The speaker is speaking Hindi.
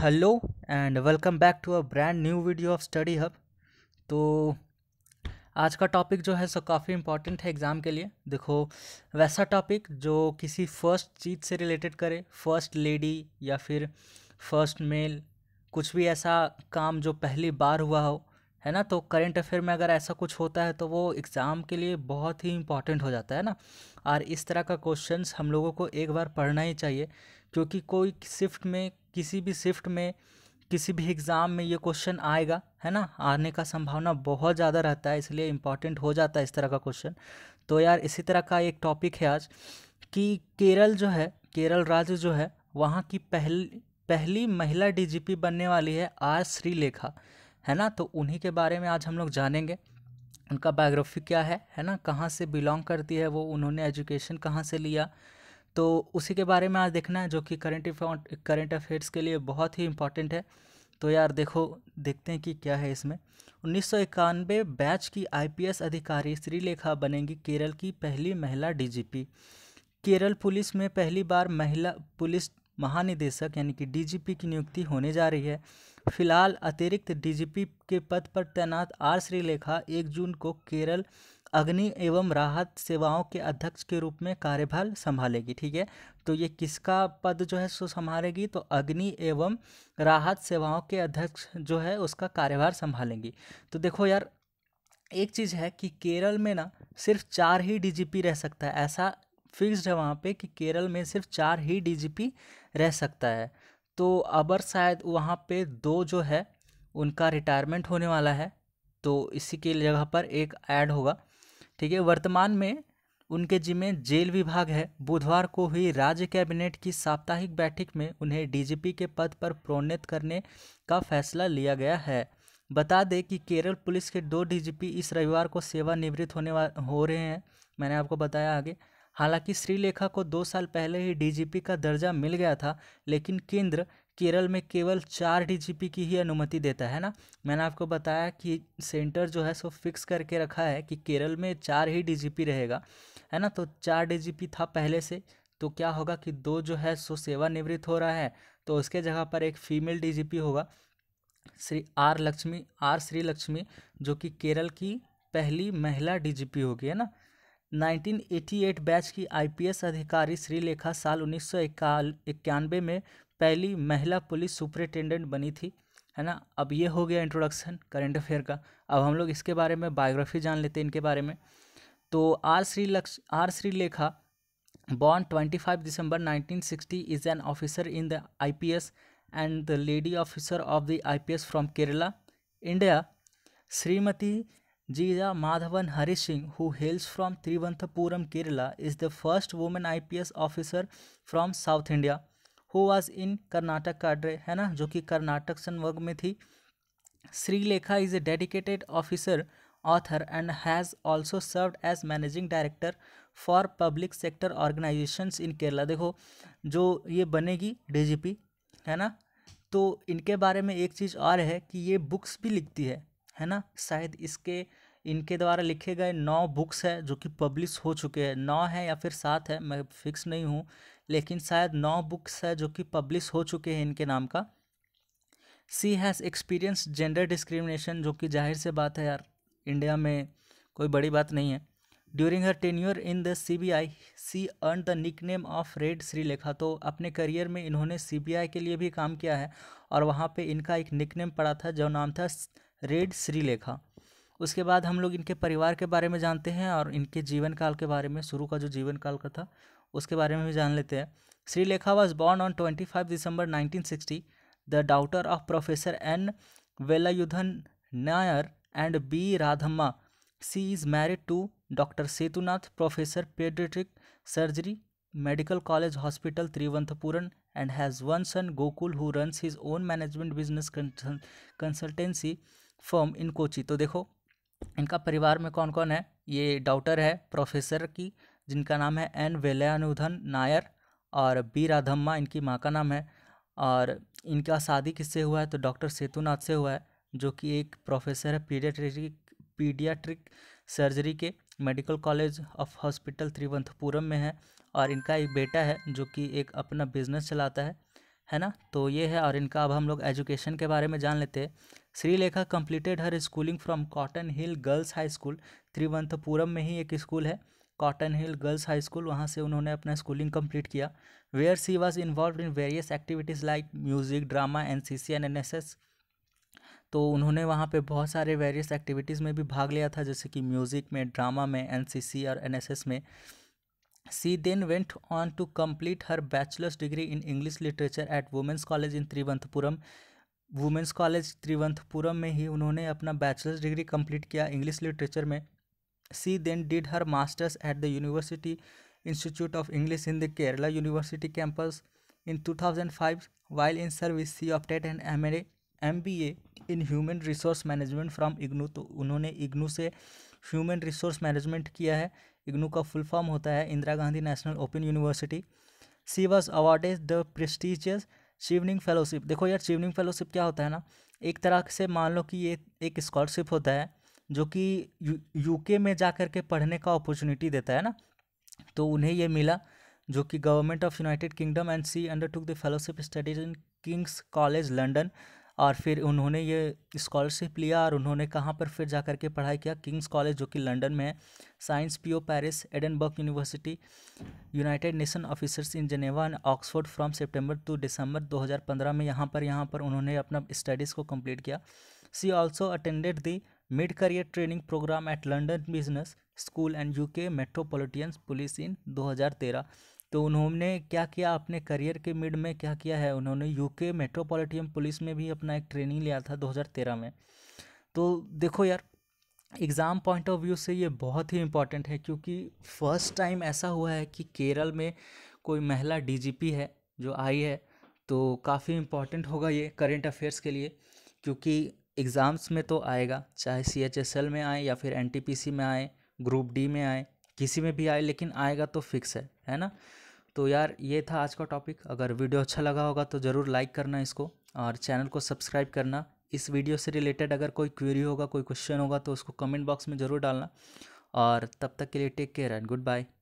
Hello and welcome back to a brand new video of Study Hub तो आज का टॉपिक जो है सो काफ़ी इंपॉर्टेंट है एग्ज़ाम के लिए देखो वैसा टॉपिक जो किसी फर्स्ट चीज़ से रिलेटेड करे फर्स्ट लेडी या फिर फर्स्ट मेल कुछ भी ऐसा काम जो पहली बार हुआ हो है ना तो करेंट अफेयर में अगर ऐसा कुछ होता है तो वो एग्ज़ाम के लिए बहुत ही इम्पॉर्टेंट हो जाता है ना और इस तरह का क्वेश्चंस हम लोगों को एक बार पढ़ना ही चाहिए क्योंकि कोई शिफ्ट में किसी भी शिफ्ट में किसी भी एग्ज़ाम में ये क्वेश्चन आएगा है ना आने का संभावना बहुत ज़्यादा रहता है इसलिए इम्पॉर्टेंट हो जाता है इस तरह का क्वेश्चन तो यार इसी तरह का एक टॉपिक है आज कि केरल जो है केरल राज्य जो है वहाँ की पहल पहली महिला डीजीपी बनने वाली है आर श्रीलेखा है ना तो उन्हीं के बारे में आज हम लोग जानेंगे उनका बायोग्राफी क्या है है ना कहाँ से बिलोंग करती है वो उन्होंने एजुकेशन कहाँ से लिया तो उसी के बारे में आज देखना है जो कि करंट करंट अफेयर्स के लिए बहुत ही इंपॉर्टेंट है तो यार देखो देखते हैं कि क्या है इसमें उन्नीस बैच की आईपीएस अधिकारी श्रीलेखा बनेंगी केरल की पहली महिला डीजीपी केरल पुलिस में पहली बार महिला पुलिस महानिदेशक यानी कि डीजीपी की नियुक्ति होने जा रही है फिलहाल अतिरिक्त डीजीपी के पद पर तैनात आर श्रीलेखा एक जून को केरल अग्नि एवं राहत सेवाओं के अध्यक्ष के रूप में कार्यभार संभालेगी ठीक है तो ये किसका पद जो है सो संभालेगी तो अग्नि एवं राहत सेवाओं के अध्यक्ष जो है उसका कार्यभार संभालेंगी तो देखो यार एक चीज़ है कि केरल में ना सिर्फ चार ही डीजीपी रह सकता है ऐसा फिक्स्ड है वहाँ पे कि केरल में सिर्फ चार ही डीजीपी रह सकता है तो अबर शायद वहाँ पे दो जो है उनका रिटायरमेंट होने वाला है तो इसी के जगह पर एक ऐड होगा ठीक है वर्तमान में उनके जिम्मे जेल विभाग है बुधवार को हुई राज्य कैबिनेट की साप्ताहिक बैठक में उन्हें डीजीपी के पद पर प्रोन्नत करने का फैसला लिया गया है बता दें कि केरल पुलिस के दो डीजीपी इस रविवार को सेवानिवृत्त होने वा हो रहे हैं मैंने आपको बताया आगे हालांकि श्रीलेखा को दो साल पहले ही डीजीपी का दर्जा मिल गया था लेकिन केंद्र केरल में केवल चार डीजीपी की ही अनुमति देता है ना मैंने आपको बताया कि सेंटर जो है सो फिक्स करके रखा है कि केरल में चार ही डीजीपी रहेगा है ना तो चार डीजीपी था पहले से तो क्या होगा कि दो जो है सो सेवानिवृत्त हो रहा है तो उसके जगह पर एक फीमेल डीजीपी होगा श्री आर लक्ष्मी आर श्री लक्ष्मी जो कि केरल की पहली महिला डीजीपी होगी है ना 1988 बैच की आईपीएस अधिकारी श्रीलेखा साल उन्नीस में पहली महिला पुलिस सुपरिटेंडेंट बनी थी है ना अब ये हो गया इंट्रोडक्शन करंट अफेयर का अब हम लोग इसके बारे में बायोग्राफी जान लेते हैं इनके बारे में तो आर श्री लक्ष R Sreelekha born 25 december 1960 is an officer in the IPS and the lady officer of the IPS from Kerala India Shrimati Jira Madhavan Harish Singh, who hails from Trivandrum, Kerala, is the first woman IPS officer from South India, who was in Karnataka cadre, है ना जो कि कर्नाटक संवर्ग में थी Sreelekha is a dedicated officer author and has also served as managing director for public sector organisations in Kerala देखो जो ये बनेगी डीजीपी है ना तो इनके बारे में एक चीज़ और है कि ये बुक्स भी लिखती है है ना शायद इसके इनके द्वारा लिखे गए नौ बुक्स है जो कि पब्लिश हो चुके हैं नौ है या फिर सात है मैं फिक्स नहीं हूँ लेकिन शायद नौ बुक्स है जो कि पब्लिश हो चुके हैं इनके नाम का she has experience gender discrimination जो कि जाहिर से बात है यार इंडिया में कोई बड़ी बात नहीं है during her tenure in the C B I she earn the nickname of raid Sreelekha तो अपने करियर में इन्होंने सी बी आई के लिए भी काम किया है और वहाँ पे इनका एक निक नेम पड़ा था जो नाम था रेड श्रीलेखा उसके बाद हम लोग इनके परिवार के बारे में जानते हैं और इनके जीवन काल के बारे में शुरू का जो जीवन काल का था उसके बारे में भी जान लेते हैं Sreelekha was born on twenty five December nineteen sixty the daughter of professor N Velayudhan Nair and B Radhamma she is married to doctor Sethunath professor paediatric surgery medical college hospital and has one son Gokul who who his own management business business consultancy firm in Kochi तो देखो इनका परिवार में कौन कौन है ये डाउटर है प्रोफेसर की जिनका नाम है एन वेलयानुधन नायर और बी राधम्मा इनकी माँ का नाम है और इनका शादी किससे हुआ है तो डॉक्टर सेतुनाथ से हुआ है जो कि एक प्रोफेसर है पीडियाट्रिक पीडियाट्रिक सर्जरी के medical college of hospital Thiruvananthapuram में है और इनका एक बेटा है जो कि एक अपना बिजनेस चलाता है है ना तो ये है और इनका अब हम लोग एजुकेशन के बारे में जान लेते हैं Sreelekha completed her schooling from Cotton Hill Girls High School Thiruvananthapuram में ही एक स्कूल है Cotton Hill Girls High School वहाँ से उन्होंने अपना स्कूलिंग कंप्लीट किया where she was involved in various activities like music drama N C C and N S S तो उन्होंने वहाँ पे बहुत सारे वेरियस एक्टिविटीज़ में भी भाग लिया था जैसे कि म्यूज़िक में ड्रामा में एन सी सी और एन एस एस में She then went on to complete her bachelor's degree in English literature at Women's College in Trivandrum. Women's college Thiruvananthapuram में ही उन्होंने अपना बैचलर्स डिग्री कंप्लीट किया इंग्लिश लिटरेचर में she then did her master's at the university institute of English in the Kerala university campus in 2005 while in service she obtained an MA MBA in human resource management from IGNOU तो उन्होंने इग्नू से ह्यूमन रिसोर्स मैनेजमेंट किया है इग्नू का फुल फॉर्म होता है Indira Gandhi national open university she was awarded the prestigious Chevening fellowship देखो यार शिवनिंग फेलोशिप क्या होता है ना एक तरह से मान लो कि ये एक स्कॉलरशिप होता है जो कि यू यूके में जा कर के पढ़ने का अपॉर्चुनिटी देता है ना तो उन्हें ये मिला जो कि government of United Kingdom and she undertook the fellowship studies in King's College London और फिर उन्होंने ये स्कॉलरशिप लिया और उन्होंने कहाँ पर फिर जा कर के पढ़ाई किया किंग्स कॉलेज जो कि लंदन में है Sciences Po Paris Edinburgh university United Nation officers in Geneva and Oxford from September to December 2015 में यहाँ पर यहाँ पर उन्होंने अपना स्टडीज़ को कम्प्लीट किया she also attended the mid career training programme at London business school and UK metropolitan police in 2013 तो उन्होंने क्या किया अपने करियर के मिड में क्या किया है उन्होंने यूके मेट्रोपॉलिटन पुलिस में भी अपना एक ट्रेनिंग लिया था 2013 में तो देखो यार एग्ज़ाम पॉइंट ऑफ व्यू से ये बहुत ही इम्पॉर्टेंट है क्योंकि फ़र्स्ट टाइम ऐसा हुआ है कि केरल में कोई महिला डीजीपी है जो आई है तो काफ़ी इम्पॉर्टेंट होगा ये करेंट अफेयर्स के लिए क्योंकि एग्ज़ाम्स में तो आएगा चाहे सी एच एस एल में आए या फिर एन टी पी सी में आए ग्रुप डी में आए किसी में भी आए लेकिन आएगा तो फिक्स है है ना तो यार ये था आज का टॉपिक अगर वीडियो अच्छा लगा होगा तो ज़रूर लाइक करना इसको और चैनल को सब्सक्राइब करना इस वीडियो से रिलेटेड अगर कोई क्वेरी होगा कोई क्वेश्चन होगा तो उसको कमेंट बॉक्स में ज़रूर डालना और तब तक के लिए take care and good bye